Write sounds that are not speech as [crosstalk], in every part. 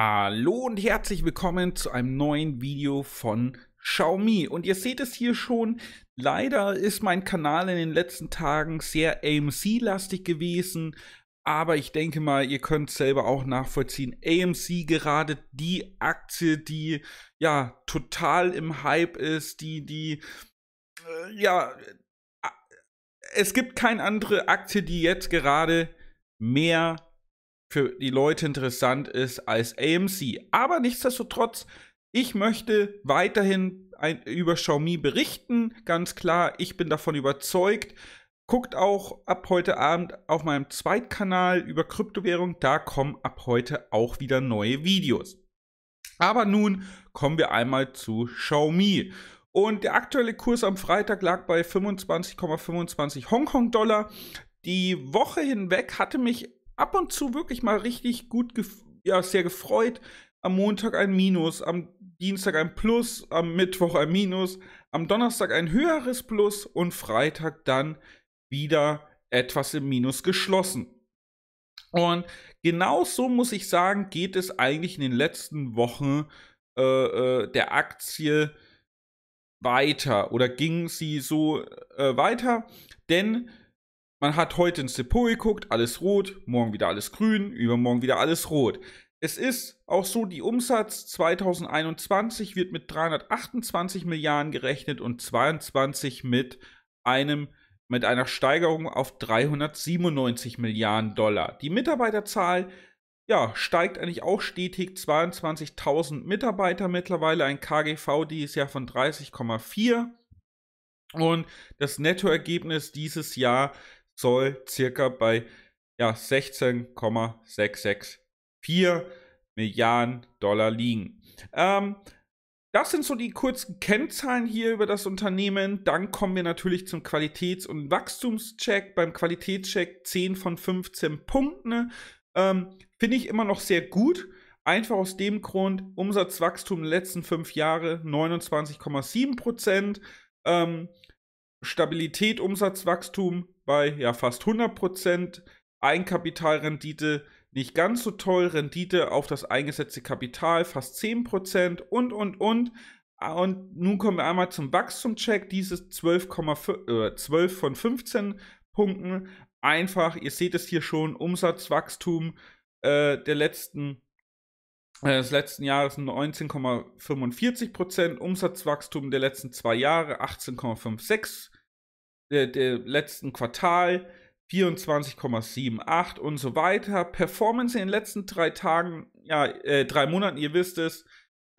Hallo und herzlich willkommen zu einem neuen Video von Xiaomi. Und ihr seht es hier schon, leider ist mein Kanal in den letzten Tagen sehr AMC-lastig gewesen. Aber ich denke mal, ihr könnt selber auch nachvollziehen. AMC gerade die Aktie, die ja total im Hype ist, die, die, äh, ja, äh, es gibt keine andere Aktie, die jetzt gerade mehr für die Leute interessant ist als AMC. Aber nichtsdestotrotz, ich möchte weiterhin ein, über Xiaomi berichten. Ganz klar, ich bin davon überzeugt. Guckt auch ab heute Abend auf meinem Zweitkanal über Kryptowährung. Da kommen ab heute auch wieder neue Videos. Aber nun kommen wir einmal zu Xiaomi. Und der aktuelle Kurs am Freitag lag bei 25,25 ,25 Hongkong-Dollar. Die Woche hinweg hatte mich ab und zu wirklich mal richtig gut, ja, sehr gefreut. Am Montag ein Minus, am Dienstag ein Plus, am Mittwoch ein Minus, am Donnerstag ein höheres Plus und Freitag dann wieder etwas im Minus geschlossen. Und genau so muss ich sagen, geht es eigentlich in den letzten Wochen äh, äh der Aktie weiter oder ging sie so äh, weiter, denn man hat heute ins Depot geguckt, alles rot, morgen wieder alles grün, übermorgen wieder alles rot. Es ist auch so, die Umsatz 2021 wird mit 328 Milliarden gerechnet und 22 mit einem mit einer Steigerung auf 397 Milliarden Dollar. Die Mitarbeiterzahl ja, steigt eigentlich auch stetig. 22.000 Mitarbeiter mittlerweile, ein KGV dieses Jahr von 30,4. Und das Nettoergebnis dieses Jahr soll circa bei ja, 16,664 Milliarden Dollar liegen. Ähm, das sind so die kurzen Kennzahlen hier über das Unternehmen. Dann kommen wir natürlich zum Qualitäts- und Wachstumscheck. Beim Qualitätscheck 10 von 15 Punkten. Ähm, Finde ich immer noch sehr gut. Einfach aus dem Grund, Umsatzwachstum in den letzten fünf Jahre 29,7 Prozent. Ähm, Stabilität, Umsatzwachstum bei ja fast 100 Prozent, Eigenkapitalrendite nicht ganz so toll, Rendite auf das eingesetzte Kapital fast 10 und und und. Ah, und nun kommen wir einmal zum Wachstumcheck. Dieses 12, 12 äh, von 15 Punkten. Einfach, ihr seht es hier schon, Umsatzwachstum äh, der letzten äh, des letzten Jahres 19,45 Prozent, Umsatzwachstum der letzten zwei Jahre 18,56, der, äh, der letzten Quartal 24,78 und so weiter. Performance in den letzten drei Tagen, ja, äh, drei Monaten, ihr wisst es,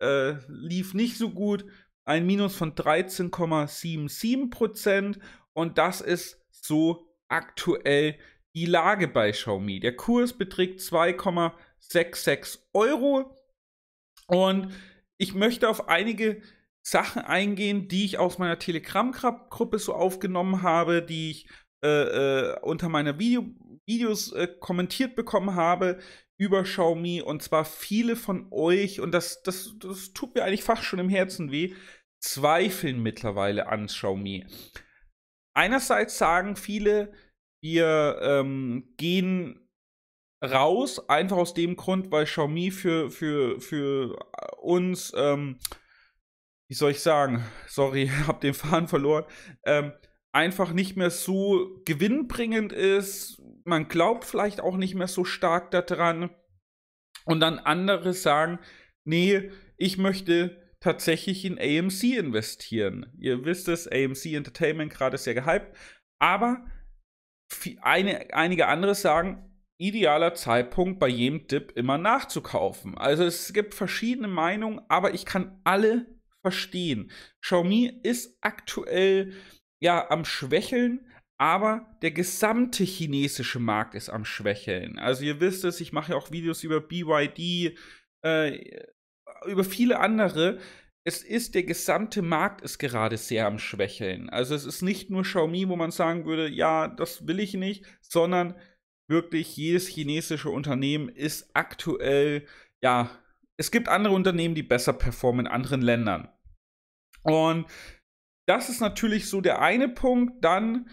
äh, lief nicht so gut. Ein Minus von 13,77 Prozent und das ist so aktuell die Lage bei Xiaomi. Der Kurs beträgt 2,66 Euro und ich möchte auf einige Sachen eingehen, die ich aus meiner Telegram-Gruppe so aufgenommen habe, die ich äh, äh, unter meiner Video Videos äh, kommentiert bekommen habe über Xiaomi und zwar viele von euch und das, das, das tut mir eigentlich fast schon im Herzen weh, zweifeln mittlerweile an Xiaomi. Einerseits sagen viele, wir ähm, gehen raus, einfach aus dem Grund, weil Xiaomi für, für, für äh, uns, ähm, wie soll ich sagen, sorry, [laughs] hab den Faden verloren, ähm, einfach nicht mehr so gewinnbringend ist. Man glaubt vielleicht auch nicht mehr so stark daran. Und dann andere sagen, nee, ich möchte tatsächlich in AMC investieren. Ihr wisst es, AMC Entertainment gerade sehr gehypt. Aber eine, einige andere sagen, idealer Zeitpunkt bei jedem Dip immer nachzukaufen. Also es gibt verschiedene Meinungen, aber ich kann alle verstehen. Xiaomi ist aktuell ja am Schwächeln, aber der gesamte chinesische Markt ist am Schwächeln. Also ihr wisst es, ich mache ja auch Videos über BYD, äh, über viele andere es ist, der gesamte Markt ist gerade sehr am Schwächeln. Also es ist nicht nur Xiaomi, wo man sagen würde, ja, das will ich nicht, sondern wirklich jedes chinesische Unternehmen ist aktuell, ja, es gibt andere Unternehmen, die besser performen in anderen Ländern. Und das ist natürlich so der eine Punkt. Dann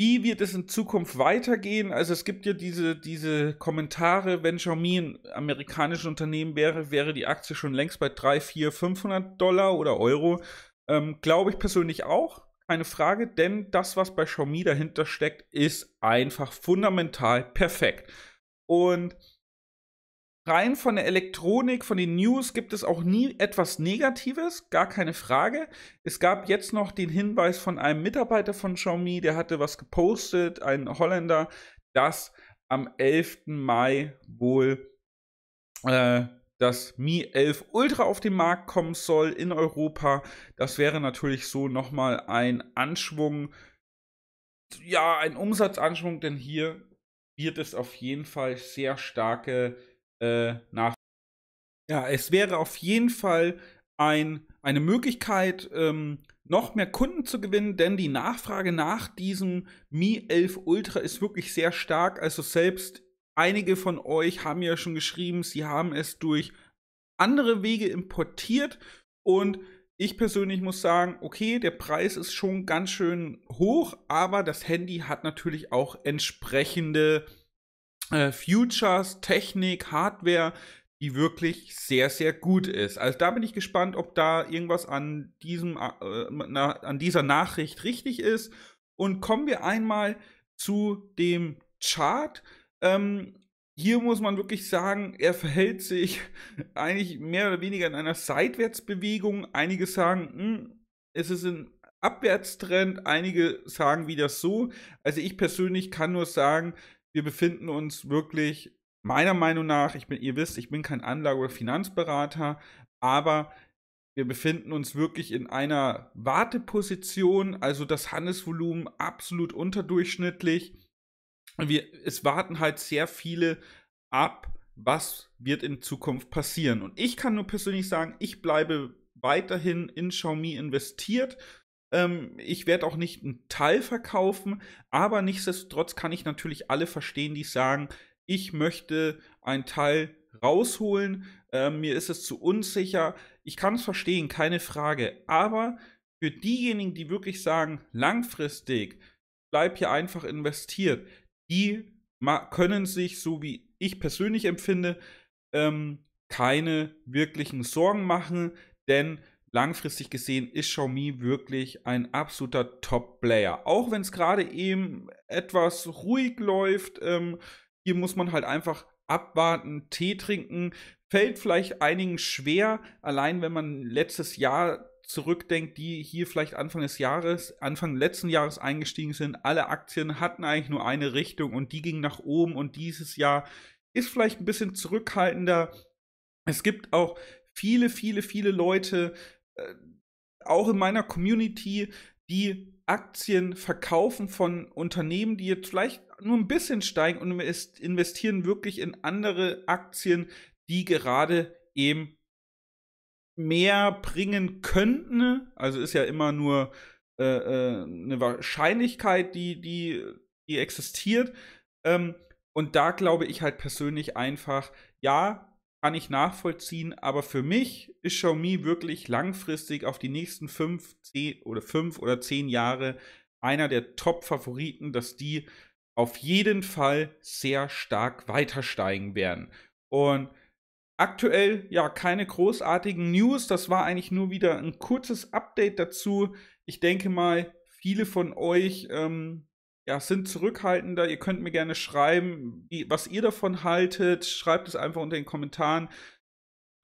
wie wird es in Zukunft weitergehen? Also es gibt ja diese, diese Kommentare, wenn Xiaomi ein amerikanisches Unternehmen wäre, wäre die Aktie schon längst bei 3, 4, 500 Dollar oder Euro. Ähm, Glaube ich persönlich auch, keine Frage, denn das, was bei Xiaomi dahinter steckt, ist einfach fundamental perfekt. Und rein von der Elektronik, von den News gibt es auch nie etwas Negatives, gar keine Frage. Es gab jetzt noch den Hinweis von einem Mitarbeiter von Xiaomi, der hatte was gepostet, ein Holländer, dass am 11. Mai wohl äh, das Mi 11 Ultra auf den Markt kommen soll in Europa. Das wäre natürlich so nochmal ein Anschwung, ja, ein Umsatzanschwung, denn hier wird es auf jeden Fall sehr starke äh, nach. Ja, es wäre auf jeden Fall ein, eine Möglichkeit, ähm, noch mehr Kunden zu gewinnen, denn die Nachfrage nach diesem Mi 11 Ultra ist wirklich sehr stark. Also selbst einige von euch haben ja schon geschrieben, sie haben es durch andere Wege importiert und ich persönlich muss sagen, okay, der Preis ist schon ganz schön hoch, aber das Handy hat natürlich auch entsprechende äh, Futures, Technik, Hardware, die wirklich sehr, sehr gut ist. Also da bin ich gespannt, ob da irgendwas an, diesem, äh, na, an dieser Nachricht richtig ist. Und kommen wir einmal zu dem Chart. Ähm, hier muss man wirklich sagen, er verhält sich [laughs] eigentlich mehr oder weniger in einer Seitwärtsbewegung. Einige sagen, mh, hm, es ist ein Abwärtstrend, einige sagen wieder so. Also ich persönlich kann nur sagen, wir befinden uns wirklich, meiner Meinung nach, ich bin, ihr wisst, ich bin kein Anlage- oder Finanzberater, aber wir befinden uns wirklich in einer Warteposition, also das Handelsvolumen absolut unterdurchschnittlich. Wir, es warten halt sehr viele ab, was wird in Zukunft passieren. Und ich kann nur persönlich sagen, ich bleibe weiterhin in Xiaomi investiert ähm, ich werde auch nicht einen Teil verkaufen, aber nichtsdestotrotz kann ich natürlich alle verstehen, die sagen, ich möchte einen Teil rausholen, ähm, mir ist es zu unsicher. Ich kann es verstehen, keine Frage. Aber für diejenigen, die wirklich sagen, langfristig, bleib hier einfach investiert, die können sich, so wie ich persönlich empfinde, ähm, keine wirklichen Sorgen machen, denn langfristig gesehen ist Xiaomi wirklich ein absoluter Top-Player. Auch wenn es gerade eben etwas ruhig läuft, ähm, hier muss man halt einfach abwarten, Tee trinken. Fällt vielleicht einigen schwer, allein wenn man letztes Jahr zurückdenkt, die hier vielleicht Anfang des Jahres, Anfang letzten Jahres eingestiegen sind. Alle Aktien hatten eigentlich nur eine Richtung und die ging nach oben und dieses Jahr ist vielleicht ein bisschen zurückhaltender. Es gibt auch viele, viele, viele Leute, äh, auch in meiner Community, die Aktien verkaufen von Unternehmen, die jetzt vielleicht nur ein bisschen steigen und investieren wirklich in andere Aktien, die gerade eben mehr bringen könnten. Also ist ja immer nur äh, äh eine Wahrscheinlichkeit, die, die, die existiert. Ähm, und da glaube ich halt persönlich einfach, ja, kann ich nachvollziehen, aber für mich ist Xiaomi wirklich langfristig auf die nächsten fünf, oder fünf oder zehn Jahre einer der Top-Favoriten, dass die auf jeden Fall sehr stark weiter steigen werden. Und aktuell ja keine großartigen News. Das war eigentlich nur wieder ein kurzes Update dazu. Ich denke mal, viele von euch ähm, ja, sind zurückhaltender. Ihr könnt mir gerne schreiben, wie, was ihr davon haltet. Schreibt es einfach unter den Kommentaren,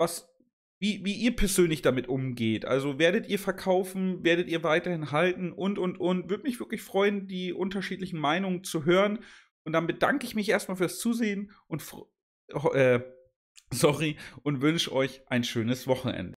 was, wie, wie ihr persönlich damit umgeht. Also werdet ihr verkaufen, werdet ihr weiterhin halten und, und, und. Würde mich wirklich freuen, die unterschiedlichen Meinungen zu hören. Und dann bedanke ich mich erstmal fürs Zusehen und, äh, sorry, und wünsche euch ein schönes Wochenende.